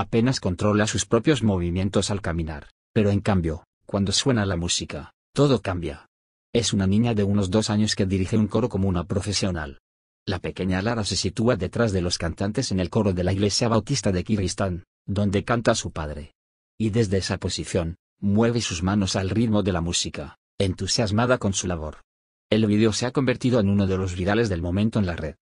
apenas controla sus propios movimientos al caminar, pero en cambio, cuando suena la música, todo cambia. Es una niña de unos dos años que dirige un coro como una profesional. La pequeña Lara se sitúa detrás de los cantantes en el coro de la iglesia bautista de Kirguistán, donde canta su padre. Y desde esa posición, mueve sus manos al ritmo de la música, entusiasmada con su labor. El vídeo se ha convertido en uno de los virales del momento en la red.